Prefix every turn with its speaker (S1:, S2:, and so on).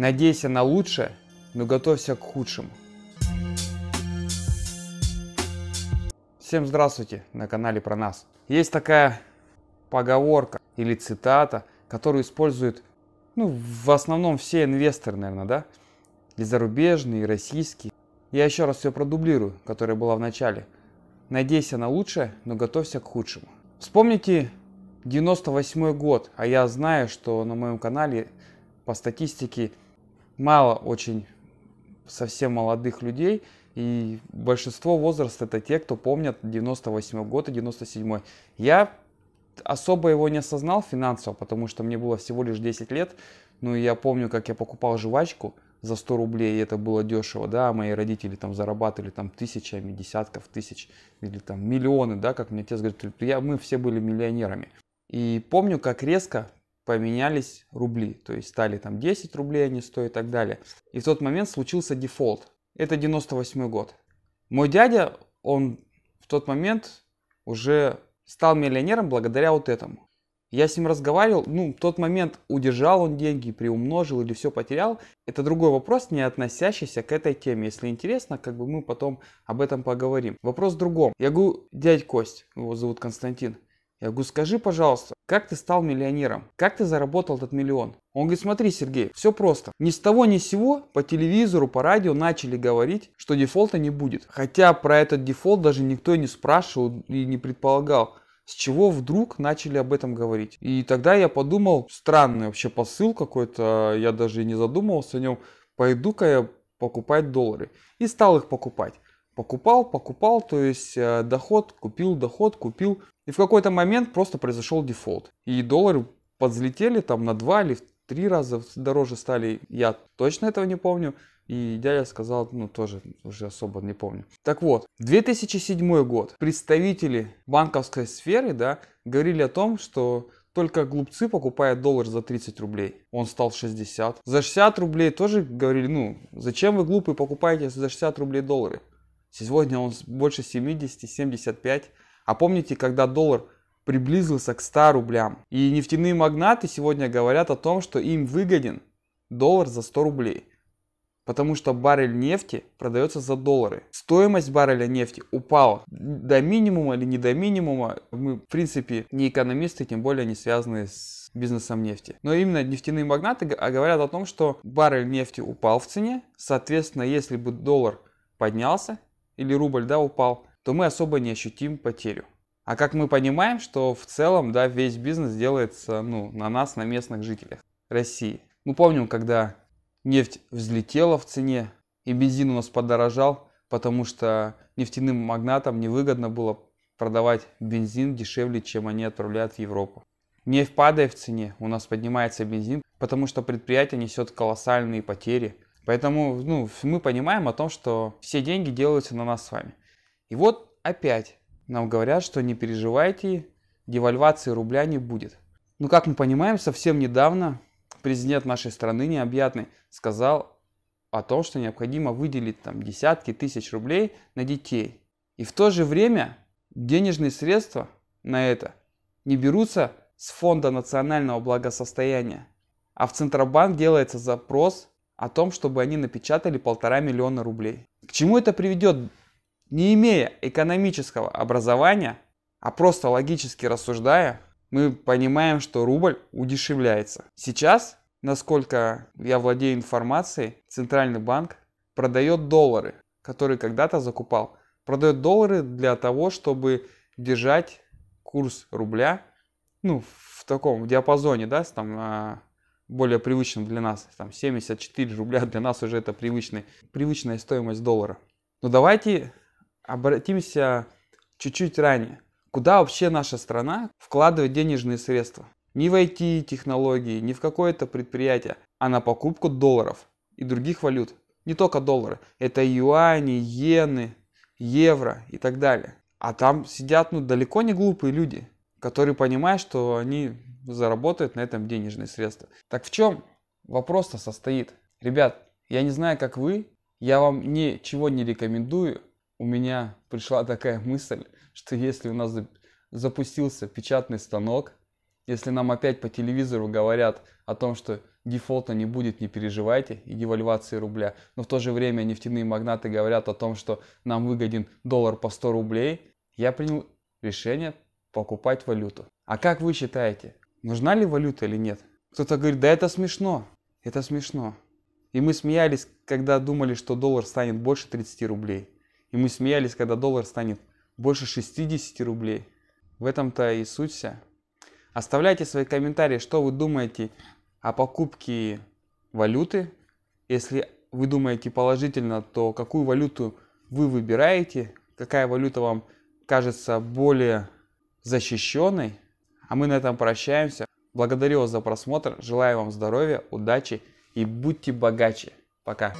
S1: Надейся на лучшее, но готовься к худшему. Всем здравствуйте на канале про нас. Есть такая поговорка или цитата, которую используют ну, в основном все инвесторы, наверное, да? И зарубежные, и российские. Я еще раз все продублирую, которая была в начале. Надейся на лучшее, но готовься к худшему. Вспомните 98 год, а я знаю, что на моем канале по статистике мало очень совсем молодых людей, и большинство возраста это те, кто помнят 98 год и 97 -й. Я особо его не осознал финансово, потому что мне было всего лишь 10 лет, ну и я помню, как я покупал жвачку за 100 рублей, и это было дешево, да, а мои родители там зарабатывали там тысячами, десятков тысяч, или там миллионы, да, как мне отец говорит, я, мы все были миллионерами. И помню, как резко поменялись рубли, то есть стали там 10 рублей они стоят и так далее. И в тот момент случился дефолт. Это 98 год. Мой дядя, он в тот момент уже стал миллионером благодаря вот этому. Я с ним разговаривал, ну, в тот момент удержал он деньги, приумножил или все потерял. Это другой вопрос, не относящийся к этой теме. Если интересно, как бы мы потом об этом поговорим. Вопрос в другом. Я говорю, дядь Кость, его зовут Константин, я говорю, скажи, пожалуйста, как ты стал миллионером? Как ты заработал этот миллион? Он говорит, смотри, Сергей, все просто. Ни с того ни с сего по телевизору, по радио начали говорить, что дефолта не будет. Хотя про этот дефолт даже никто не спрашивал и не предполагал. С чего вдруг начали об этом говорить? И тогда я подумал, странный вообще посыл какой-то, я даже и не задумывался о нем. Пойду-ка я покупать доллары. И стал их покупать покупал, покупал, то есть э, доход, купил, доход, купил. И в какой-то момент просто произошел дефолт. И доллары подзлетели там на два или в 3 раза дороже стали. Я точно этого не помню. И дядя сказал, ну тоже уже особо не помню. Так вот, 2007 год. Представители банковской сферы, да, говорили о том, что только глупцы покупают доллар за 30 рублей. Он стал 60. За 60 рублей тоже говорили, ну, зачем вы глупые покупаете за 60 рублей доллары? Сегодня он больше 70-75. А помните, когда доллар приблизился к 100 рублям? И нефтяные магнаты сегодня говорят о том, что им выгоден доллар за 100 рублей. Потому что баррель нефти продается за доллары. Стоимость барреля нефти упала до минимума или не до минимума. Мы, в принципе, не экономисты, тем более не связаны с бизнесом нефти. Но именно нефтяные магнаты говорят о том, что баррель нефти упал в цене. Соответственно, если бы доллар поднялся, или рубль да, упал, то мы особо не ощутим потерю. А как мы понимаем, что в целом да, весь бизнес делается ну, на нас, на местных жителях России. Мы помним, когда нефть взлетела в цене, и бензин у нас подорожал, потому что нефтяным магнатам невыгодно было продавать бензин дешевле, чем они отправляют в Европу. Нефть падает в цене, у нас поднимается бензин, потому что предприятие несет колоссальные потери – Поэтому ну, мы понимаем о том, что все деньги делаются на нас с вами. И вот опять нам говорят, что не переживайте, девальвации рубля не будет. Но ну, как мы понимаем, совсем недавно президент нашей страны необъятный сказал о том, что необходимо выделить там десятки тысяч рублей на детей. И в то же время денежные средства на это не берутся с Фонда национального благосостояния, а в Центробанк делается запрос о том, чтобы они напечатали полтора миллиона рублей. К чему это приведет? Не имея экономического образования, а просто логически рассуждая, мы понимаем, что рубль удешевляется. Сейчас, насколько я владею информацией, Центральный банк продает доллары, которые когда-то закупал. Продает доллары для того, чтобы держать курс рубля ну, в таком диапазоне, да, там а, более привычным для нас. Там 74 рубля для нас уже это привычный, привычная стоимость доллара. Но давайте обратимся чуть-чуть ранее. Куда вообще наша страна вкладывает денежные средства? Не в IT-технологии, не в какое-то предприятие, а на покупку долларов и других валют. Не только доллары, это юани, иены, евро и так далее. А там сидят ну далеко не глупые люди которые понимают, что они заработают на этом денежные средства. Так в чем вопрос-то состоит? Ребят, я не знаю, как вы, я вам ничего не рекомендую. У меня пришла такая мысль, что если у нас запустился печатный станок, если нам опять по телевизору говорят о том, что дефолта не будет, не переживайте, и девальвации рубля, но в то же время нефтяные магнаты говорят о том, что нам выгоден доллар по 100 рублей, я принял решение покупать валюту. А как вы считаете, нужна ли валюта или нет? Кто-то говорит, да это смешно, это смешно. И мы смеялись, когда думали, что доллар станет больше 30 рублей. И мы смеялись, когда доллар станет больше 60 рублей. В этом-то и суть вся. Оставляйте свои комментарии, что вы думаете о покупке валюты. Если вы думаете положительно, то какую валюту вы выбираете, какая валюта вам кажется более защищенной. А мы на этом прощаемся. Благодарю вас за просмотр. Желаю вам здоровья, удачи и будьте богаче. Пока.